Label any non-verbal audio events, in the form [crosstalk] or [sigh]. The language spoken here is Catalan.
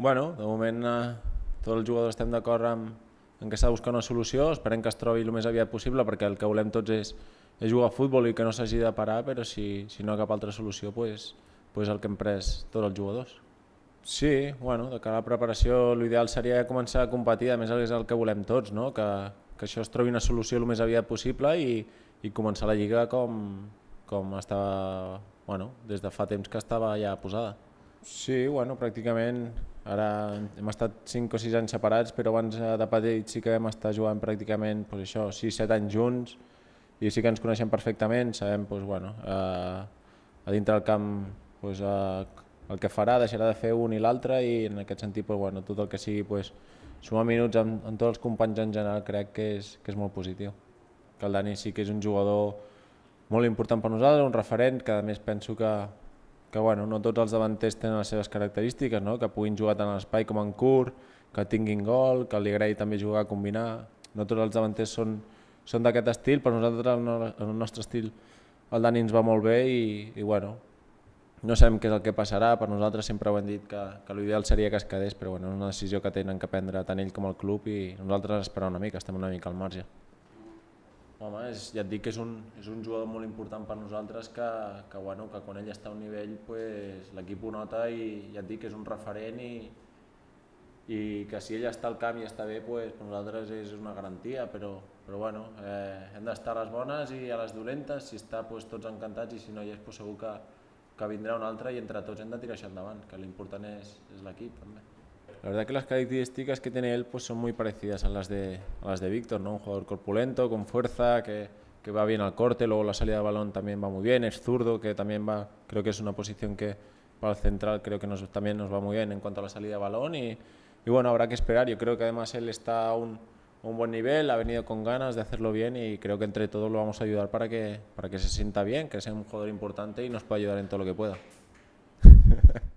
bueno, de moment eh, tots els jugadors estem d'acord amb, en què s'ha de buscar una solució, esperem que es trobi el més aviat possible perquè el que volem tots és, és jugar a futbol i que no s'hagi de parar, però si, si no hi ha cap altra solució, pues, pues el que hem pres tots els jugadors. Sí, bueno, de cara a la preparació l'ideal seria començar a competir, a més és el que volem tots, no? que, que això es trobi una solució el més aviat possible i, i començar la lliga com, com estava, bueno, des de fa temps que estava ja posada. Sí, bueno, pràcticament Ara hem estat 5 o 6 anys separats, però abans de petit sí que vam estar jugant pràcticament doncs això, 6-7 anys junts i sí que ens coneixem perfectament, sabem doncs, bueno, eh, a dintre del camp doncs, eh, el que farà, deixarà de fer un i l'altre i en aquest sentit doncs, bueno, tot el que sigui doncs, sumar minuts amb, amb tots els companys en general crec que és, que és molt positiu. Que el Dani sí que és un jugador molt important per nosaltres, un referent que a més penso que que bueno, no tots els davanters tenen les seves característiques, no? que puguin jugar tant a l'espai com en curt, que tinguin gol, que li agradi també jugar a combinar. No tots els davanters són, són d'aquest estil, però nosaltres, el, no, el nostre estil, el Dani ens va molt bé i, i bueno, no sabem què és el que passarà, per nosaltres sempre ho hem dit que, que l'ideal seria que es quedés, però bueno, és una decisió que tenen que prendre tant ell com el club i nosaltres esperar una mica, estem una mica al marge. Home, és, ja et dic que és un, és un jugador molt important per nosaltres que, que, bueno, que quan ell està a un nivell pues, l'equip ho nota i ja et dic que és un referent i, i que si ell està al camp i està bé, pues, per nosaltres és una garantia, però, però bueno, eh, hem d'estar a les bones i a les dolentes, si està pues, tots encantats i si no hi és pues, segur que, que vindrà un altre i entre tots hem de tirar això endavant, que l'important és, és l'equip també. La verdad que las características que tiene él pues, son muy parecidas a las de, a las de Víctor, ¿no? Un jugador corpulento, con fuerza, que, que, va bien al corte, luego la salida de balón también va muy bien, es zurdo, que también va, creo que es una posición que para el central creo que nos, también nos va muy bien en cuanto a la salida de balón y, y bueno, habrá que esperar. Yo creo que además él está a un, un, buen nivel, ha venido con ganas de hacerlo bien y creo que entre todos lo vamos a ayudar para que, para que se sienta bien, que sea un jugador importante y nos pueda ayudar en todo lo que pueda. [laughs]